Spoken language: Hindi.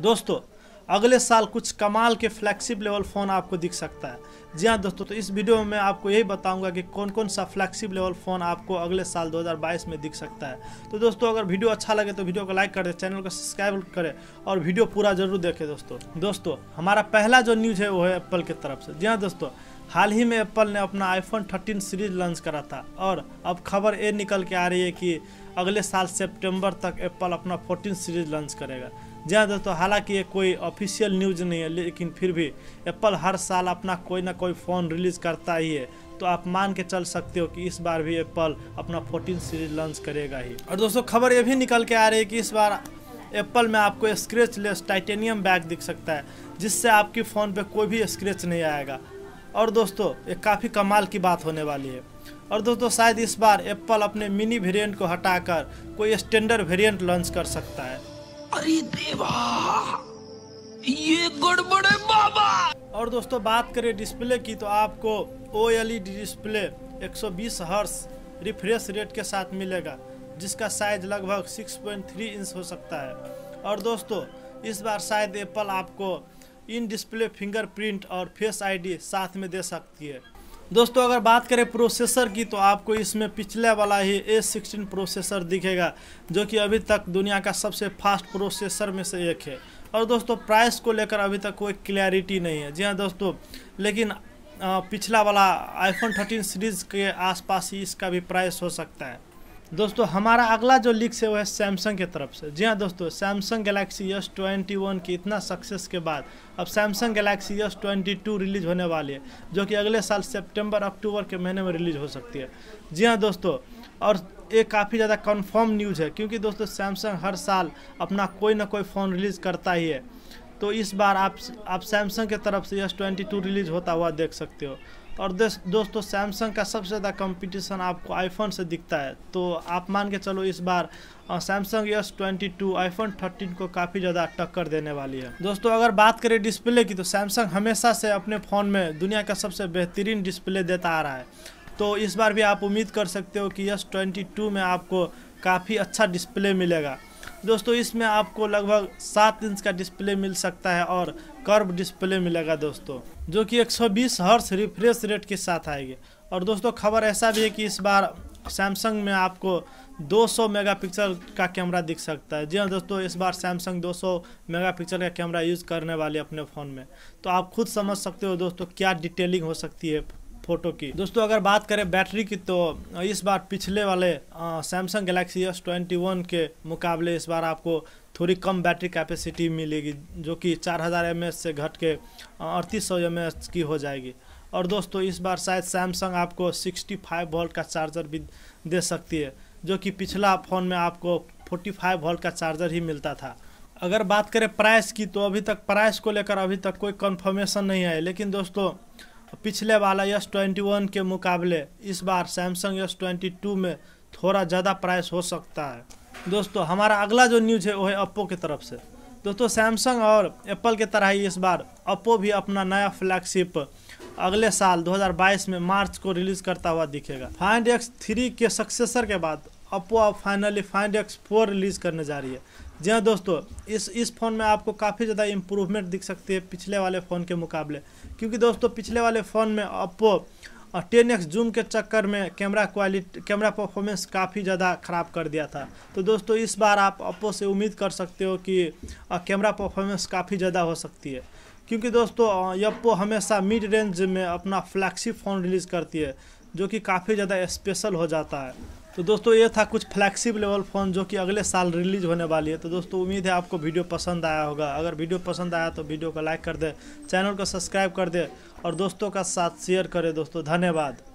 दोस्तों अगले साल कुछ कमाल के फ्लैक्सिप लेवल फ़ोन आपको दिख सकता है जी हाँ दोस्तों तो इस वीडियो में मैं आपको यही बताऊंगा कि कौन कौन सा फ्लैक्सिप लेवल फ़ोन आपको अगले साल 2022 में दिख सकता है तो दोस्तों अगर वीडियो अच्छा लगे तो वीडियो को लाइक कर चैनल को सब्सक्राइब करें और वीडियो पूरा जरूर देखें दोस्तों दोस्तों हमारा पहला जो न्यूज़ है वो है एप्पल की तरफ से जी हाँ दोस्तों हाल ही में एप्पल ने अपना आईफोन थर्टीन सीरीज लॉन्च करा था और अब खबर ये निकल के आ रही है कि अगले साल सेप्टेम्बर तक एप्पल अपना फोर्टीन सीरीज लॉन्च करेगा जी दोस्तों हालांकि ये कोई ऑफिशियल न्यूज़ नहीं है लेकिन फिर भी एप्पल हर साल अपना कोई ना कोई फ़ोन रिलीज़ करता ही है तो आप मान के चल सकते हो कि इस बार भी एप्पल अपना 14 सीरीज लॉन्च करेगा ही और दोस्तों खबर ये भी निकल के आ रही है कि इस बार एप्पल में आपको स्क्रेच लेस टाइटेनियम बैग दिख सकता है जिससे आपके फ़ोन पे कोई भी स्क्रेच नहीं आएगा और दोस्तों ये काफ़ी कमाल की बात होने वाली है और दोस्तों शायद इस बार एप्पल अपने मिनी वेरिएंट को हटाकर कोई स्टैंडर्ड वेरिएंट लॉन्च कर सकता है अरे देवा ये गड़बड़े बाबा और दोस्तों बात करें डिस्प्ले की तो आपको O display 120 hertz refresh rate के साथ मिलेगा जिसका साइज लगभग 6.3 इंच हो सकता है और दोस्तों इस बार शायद एप्पल आपको इन डिस्प्ले फिंगरप्रिंट और फेस आईडी साथ में दे सकती है दोस्तों अगर बात करें प्रोसेसर की तो आपको इसमें पिछले वाला ही ए सिक्सटीन प्रोसेसर दिखेगा जो कि अभी तक दुनिया का सबसे फास्ट प्रोसेसर में से एक है और दोस्तों प्राइस को लेकर अभी तक कोई क्लैरिटी नहीं है जी हाँ दोस्तों लेकिन पिछला वाला आईफोन 13 सीरीज़ के आसपास ही इसका भी प्राइस हो सकता है दोस्तों हमारा अगला जो लीक है वो है सैमसंग की तरफ से जी हाँ दोस्तों Samsung Galaxy S twenty one की इतना सक्सेस के बाद अब Samsung Galaxy S twenty two release होने वाली है जो कि अगले साल सितंबर अक्टूबर के महीने में रिलीज हो सकती है जी हाँ दोस्तों और ये काफ़ी ज़्यादा कन्फर्म न्यूज़ है क्योंकि दोस्तों सैमसंग हर साल अपना कोई ना कोई फ़ोन रिलीज़ करता ही है तो इस बार आप आप सैमसंग की तरफ से यस ट्वेंटी टू रिलीज़ होता हुआ देख सकते हो और दोस्तों सैमसंग का सबसे ज़्यादा कंपटीशन आपको आईफोन से दिखता है तो आप मान के चलो इस बार Samsung twenty two iPhone thirteen को काफ़ी ज़्यादा टक्कर देने वाली है दोस्तों अगर बात करें डिस्प्ले की तो सैमसंग हमेशा से अपने फ़ोन में दुनिया का सबसे बेहतरीन डिस्प्ले देता आ रहा है तो इस बार भी आप उम्मीद कर सकते हो कि यस ट्वेंटी में आपको काफ़ी अच्छा डिस्प्ले मिलेगा दोस्तों इसमें आपको लगभग सात इंच का डिस्प्ले मिल सकता है और कर्व डिस्प्ले मिलेगा दोस्तों जो कि 120 हर्स रिफ्रेश रेट के साथ आएगी और दोस्तों खबर ऐसा भी है कि इस बार सैमसंग में आपको 200 मेगापिक्सल का कैमरा दिख सकता है जी हाँ दोस्तों इस बार सैमसंग 200 मेगापिक्सल का कैमरा यूज़ करने वाले अपने फ़ोन में तो आप खुद समझ सकते हो दोस्तों क्या डिटेलिंग हो सकती है फ़ोटो की दोस्तों अगर बात करें बैटरी की तो इस बार पिछले वाले Samsung Galaxy S twenty one के मुकाबले इस बार आपको थोड़ी कम बैटरी कैपेसिटी मिलेगी जो कि 4000 हज़ार से घट के अड़तीस सौ की हो जाएगी और दोस्तों इस बार शायद सैमसंग आपको 65 वोल्ट का चार्जर भी दे सकती है जो कि पिछला फ़ोन में आपको 45 वोल्ट का चार्जर ही मिलता था अगर बात करें प्राइस की तो अभी तक प्राइस को लेकर अभी तक कोई कन्फर्मेशन नहीं है लेकिन दोस्तों पिछले वाला यस ट्वेंटी वन के मुकाबले इस बार सैमसंग यस ट्वेंटी टू में थोड़ा ज़्यादा प्राइस हो सकता है दोस्तों हमारा अगला जो न्यूज़ है वो है अप्पो की तरफ से दोस्तों सैमसंग और एप्पल की तरह ही इस बार अप्पो भी अपना नया फ्लैगशिप अगले साल 2022 में मार्च को रिलीज़ करता हुआ दिखेगा फाइंड एक्स थ्री के सक्सेसर के बाद अप्पो अब finally Find X four release करने जा रही है जी हाँ दोस्तों इस इस फ़ोन में आपको काफ़ी ज़्यादा इम्प्रूवमेंट दिख सकती है पिछले वाले फ़ोन के मुकाबले क्योंकि दोस्तों पिछले वाले फ़ोन में ओप्पो और टेन एक्स जूम के चक्कर में कैमरा क्वालिटी कैमरा परफॉर्मेंस काफ़ी ज़्यादा ख़राब कर दिया था तो दोस्तों इस बार आप ओप्पो से उम्मीद कर सकते हो कि कैमरा परफॉर्मेंस काफ़ी ज़्यादा हो सकती है क्योंकि दोस्तों ओप्पो हमेशा मिड रेंज में अपना फ्लैक्सी फ़ोन रिलीज़ करती है जो कि काफ़ी ज़्यादा स्पेशल हो जाता है तो दोस्तों ये था कुछ फ्लैक्सिब लेवल फ़ोन जो कि अगले साल रिलीज होने वाली है तो दोस्तों उम्मीद है आपको वीडियो पसंद आया होगा अगर वीडियो पसंद आया तो वीडियो को लाइक कर दे चैनल को सब्सक्राइब कर दे और दोस्तों का साथ शेयर करें दोस्तों धन्यवाद